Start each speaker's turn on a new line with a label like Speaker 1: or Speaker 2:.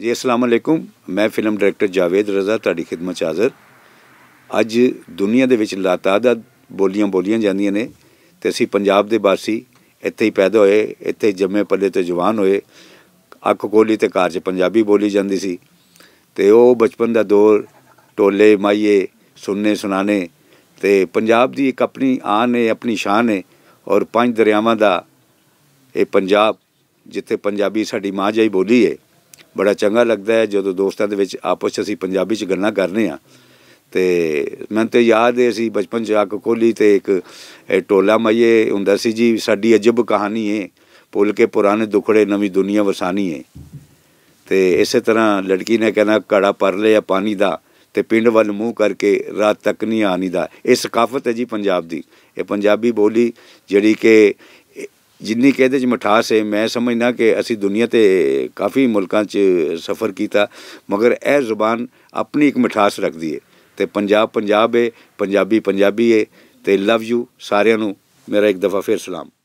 Speaker 1: ਜੀ ਅਸਲਾਮ ਅਲੈਕੁਮ ਮੈਂ ਫਿਲਮ ਡਾਇਰੈਕਟਰ ਜਾਵੇਦ ਰਜ਼ਾ ਤੁਹਾਡੀ ਖਿਦਮਤ 'ਚ ਹਾਜ਼ਰ ਅੱਜ ਦੁਨੀਆ ਦੇ ਵਿੱਚ ਲਾਤਾਦਦ ਬੋਲੀਆਂ ਬੋਲੀਆਂ ਜਾਂਦੀਆਂ ਨੇ ਤੇ ਅਸੀਂ ਪੰਜਾਬ ਦੇ ਵਾਸੀ ਇੱਥੇ ਹੀ ਪੈਦਾ ਹੋਏ ਇੱਥੇ ਜੰਮੇ ਪੱਲੇ ਤੇ ਜਵਾਨ ਹੋਏ ਅੱਖ ਕੋਲੀ ਤੇ ਘਰ 'ਚ ਪੰਜਾਬੀ ਬੋਲੀ ਜਾਂਦੀ ਸੀ ਤੇ ਉਹ ਬਚਪਨ ਦਾ ਦੌਰ ਟੋਲੇ ਮਾਈਏ ਸੁਣਨੇ ਸੁਣਾਣੇ ਤੇ ਪੰਜਾਬ ਦੀ ਇੱਕ ਆਪਣੀ ਆਨ ਹੈ ਆਪਣੀ ਸ਼ਾਨ ਹੈ ਔਰ ਪੰਜ ਦਰਿਆਵਾਂ ਦਾ ਇਹ ਪੰਜਾਬ ਜਿੱਥੇ ਪੰਜਾਬੀ ਸਾਡੀ ਮਾਂ ਜਾਈ ਬੋਲੀ ਹੈ ਬੜਾ ਚੰਗਾ ਲੱਗਦਾ ਹੈ ਜਦੋਂ ਦੋਸਤਾਂ ਦੇ ਵਿੱਚ ਆਪਸ 'ਚ ਅਸੀਂ ਪੰਜਾਬੀ 'ਚ ਗੱਲਾਂ ਕਰਨੇ ਆ ਤੇ ਮੈਨੂੰ ਤੇ ਯਾਦ ਹੈ ਅਸੀਂ ਬਚਪਨ 'ਚ ਅੱਕ ਕੋਲੀ ਤੇ ਇੱਕ ਟੋਲਾ ਮਈਏ ਹੁੰਦਾ ਸੀ ਜੀ ਸਾਡੀ ਅਜਬ ਕਹਾਣੀ ਹੈ ਪੁੱਲ ਕੇ ਪੁਰਾਣੇ ਦੁਖੜੇ ਨਵੀਂ ਦੁਨੀਆ ਵਸਾਣੀ ਹੈ ਤੇ ਇਸੇ ਤਰ੍ਹਾਂ ਲੜਕੀ ਨੇ ਕਹਿੰਦਾ ਘੜਾ ਪਰ ਲਿਆ ਪਾਣੀ ਦਾ ਤੇ ਪਿੰਡ ਵੱਲ ਮੂੰਹ ਕਰਕੇ ਰਾਤ ਤੱਕ ਨਹੀਂ ਆਣੀ ਦਾ ਇਹ ਸਕਾਫਤ ਹੈ ਜੀ ਪੰਜਾਬ ਦੀ ਇਹ ਪੰਜਾਬੀ ਬੋਲੀ ਜਿਹੜੀ ਕਿ ਜਿੰਨੀ ਕਹਦੇ 'ਚ ਮਠਾਸ ਹੈ ਮੈਂ ਸਮਝਣਾ ਕਿ ਅਸੀਂ ਦੁਨੀਆ ਤੇ ਕਾਫੀ ਮੁਲਕਾਂ 'ਚ ਸਫ਼ਰ ਕੀਤਾ ਮਗਰ ਇਹ ਜ਼ੁਬਾਨ ਆਪਣੀ ਇੱਕ ਮਠਾਸ ਰੱਖਦੀ ਹੈ ਤੇ ਪੰਜਾਬ ਪੰਜਾਬ ਹੈ ਪੰਜਾਬੀ ਪੰਜਾਬੀ ਹੈ ਤੇ ਲਵ ਯੂ ਸਾਰਿਆਂ ਨੂੰ ਮੇਰਾ ਇੱਕ ਦਫਾ ਫੇਰ ਸਲਾਮ